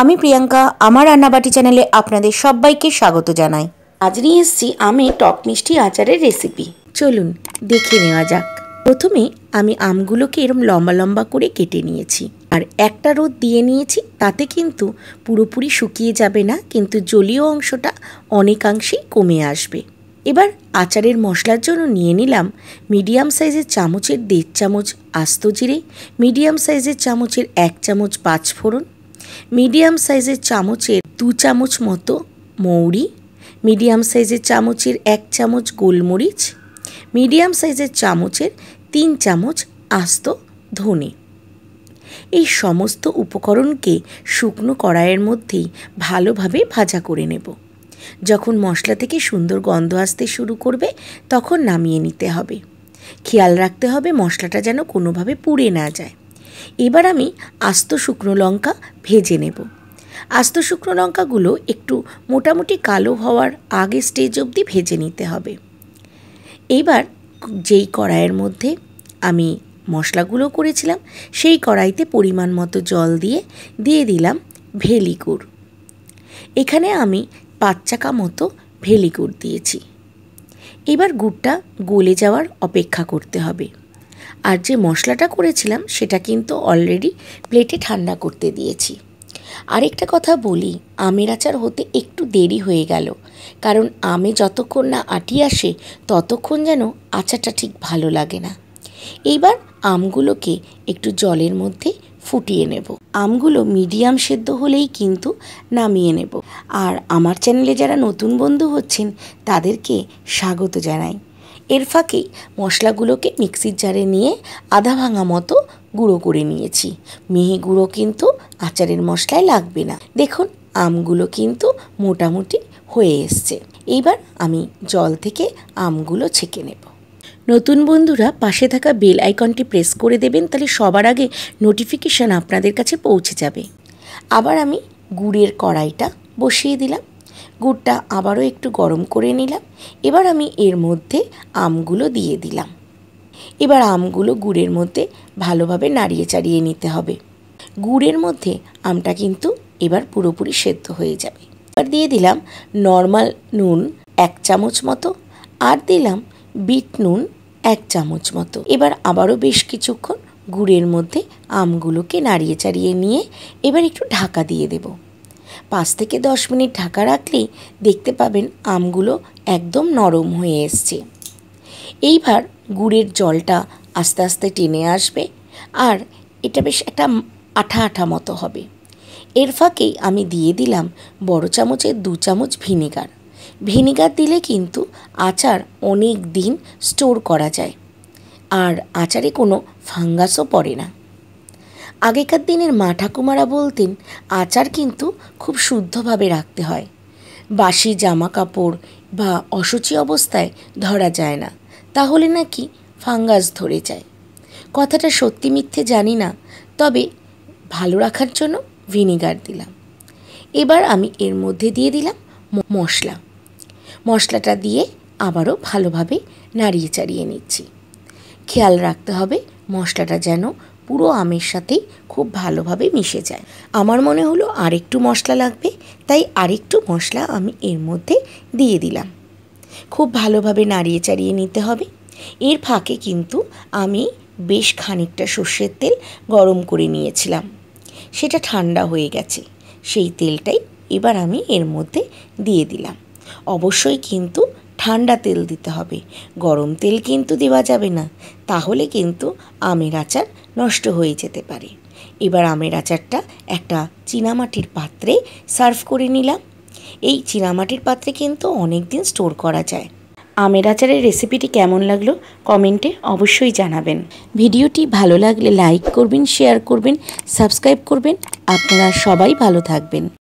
আমি প্রিয়াঙ্কা আমার রান্নাবাটি চ্যানেলে আপনাদের সবাইকে স্বাগত জানাই আজ নিয়ে এসছি আমি টক মিষ্টি আচারের রেসিপি চলুন দেখে নেওয়া যাক প্রথমে আমি আমগুলোকে এরম লম্বা লম্বা করে কেটে নিয়েছি আর একটা রোদ দিয়ে নিয়েছি তাতে কিন্তু পুরোপুরি শুকিয়ে যাবে না কিন্তু জলীয় অংশটা অনেকাংশেই কমে আসবে এবার আচারের মশলার জন্য নিয়ে নিলাম মিডিয়াম সাইজের চামচের দেড় চামচ আস্ত জিরে মিডিয়াম সাইজের চামচের এক চামচ পাঁচফোড়ন মিডিয়াম সাইজের চামচের দু চামচ মতো মৌরি মিডিয়াম সাইজের চামচের এক চামচ গোলমরিচ মিডিয়াম সাইজের চামচের তিন চামচ আস্ত ধনে এই সমস্ত উপকরণকে শুকনো কড়াইয়ের মধ্যেই ভালোভাবে ভাজা করে নেব যখন মশলা থেকে সুন্দর গন্ধ আসতে শুরু করবে তখন নামিয়ে নিতে হবে খেয়াল রাখতে হবে মশলাটা যেন কোনোভাবে পুড়ে না যায় এবার আমি আস্ত শুকনো লঙ্কা ভেজে নেব আস্ত শুকনো লঙ্কাগুলো একটু মোটামুটি কালো হওয়ার আগে স্টেজ অবধি ভেজে নিতে হবে এবার যেই কড়াইয়ের মধ্যে আমি মশলাগুলো করেছিলাম সেই কড়াইতে পরিমাণ মতো জল দিয়ে দিয়ে দিলাম ভেলিগুড় এখানে আমি পাঁচ চাকা মতো ভেলিগুড় দিয়েছি এবার গুড়টা গলে যাওয়ার অপেক্ষা করতে হবে আর যে মশলাটা করেছিলাম সেটা কিন্তু অলরেডি প্লেটে ঠান্ডা করতে দিয়েছি আরেকটা কথা বলি আমের আচার হতে একটু দেরি হয়ে গেল কারণ আমে যতক্ষণ না আটি আসে ততক্ষণ যেন আচারটা ঠিক ভালো লাগে না এইবার আমগুলোকে একটু জলের মধ্যে ফুটিয়ে নেব আমগুলো মিডিয়াম সেদ্ধ হলেই কিন্তু নামিয়ে নেব আর আমার চ্যানেলে যারা নতুন বন্ধু হচ্ছেন তাদেরকে স্বাগত জানাই এর ফাঁকেই মশলাগুলোকে মিক্সির জারে নিয়ে আধা ভাঙা মতো গুঁড়ো করে নিয়েছি মিহি গুঁড়ো কিন্তু আচারের মশলায় লাগবে না দেখুন আমগুলো কিন্তু মোটামুটি হয়ে এসছে এইবার আমি জল থেকে আমগুলো ছেঁকে নেব নতুন বন্ধুরা পাশে থাকা বেল আইকনটি প্রেস করে দেবেন তাহলে সবার আগে নোটিফিকেশান আপনাদের কাছে পৌঁছে যাবে আবার আমি গুড়ের কড়াইটা বসিয়ে দিলাম গুড়টা আবারও একটু গরম করে নিলাম এবার আমি এর মধ্যে আমগুলো দিয়ে দিলাম এবার আমগুলো গুড়ের মধ্যে ভালোভাবে নাড়িয়ে চাড়িয়ে নিতে হবে গুড়ের মধ্যে আমটা কিন্তু এবার পুরোপুরি সেদ্ধ হয়ে যাবে এবার দিয়ে দিলাম নর্মাল নুন এক চামচ মতো আর দিলাম বিট নুন এক চামচ মতো এবার আবারও বেশ কিছুক্ষণ গুড়ের মধ্যে আমগুলোকে নাড়িয়ে চাড়িয়ে নিয়ে এবার একটু ঢাকা দিয়ে দেবো পাঁচ থেকে দশ মিনিট ঢাকা রাখলেই দেখতে পাবেন আমগুলো একদম নরম হয়ে এসছে এইবার গুড়ের জলটা আস্তে আস্তে টেনে আসবে আর এটা বেশ একটা আঠা আঠা মতো হবে এর ফাঁকেই আমি দিয়ে দিলাম বড় চামচের দু চামচ ভিনেগার ভিনেগার দিলে কিন্তু আচার অনেক দিন স্টোর করা যায় আর আচারে কোনো ফাঙ্গাসও পড়ে না আগেকার দিনের মা ঠাকুমারা বলতেন আচার কিন্তু খুব শুদ্ধভাবে রাখতে হয় বাসি জামা কাপড় বা অসুচি অবস্থায় ধরা যায় না তাহলে নাকি ফাঙ্গাস ধরে যায় কথাটা সত্যি মিথ্যে জানি না তবে ভালো রাখার জন্য ভিনিগার দিলাম এবার আমি এর মধ্যে দিয়ে দিলাম মশলা মশলাটা দিয়ে আবারও ভালোভাবে নাড়িয়ে চাড়িয়ে নিচ্ছি খেয়াল রাখতে হবে মশলাটা যেন পুরো আমের সাথেই খুব ভালোভাবে মিশে যায় আমার মনে হলো আরেকটু মশলা লাগবে তাই আরেকটু মশলা আমি এর মধ্যে দিয়ে দিলাম খুব ভালোভাবে নাড়িয়ে চাড়িয়ে নিতে হবে এর ফাঁকে কিন্তু আমি বেশ খানিকটা সর্ষের তেল গরম করে নিয়েছিলাম সেটা ঠান্ডা হয়ে গেছে সেই তেলটাই এবার আমি এর মধ্যে দিয়ে দিলাম অবশ্যই কিন্তু ঠান্ডা তেল দিতে হবে গরম তেল কিন্তু দেওয়া যাবে না তাহলে কিন্তু আমের আচার নষ্ট হয়ে যেতে পারে এবার আমের আচারটা একটা চীনামাটির পাত্রে সার্ভ করে নিলাম এই চীনামাটির পাত্রে কিন্তু অনেক দিন স্টোর করা যায় আমের আচারের রেসিপিটি কেমন লাগলো কমেন্টে অবশ্যই জানাবেন ভিডিওটি ভালো লাগলে লাইক করবেন শেয়ার করবেন সাবস্ক্রাইব করবেন আপনারা সবাই ভালো থাকবেন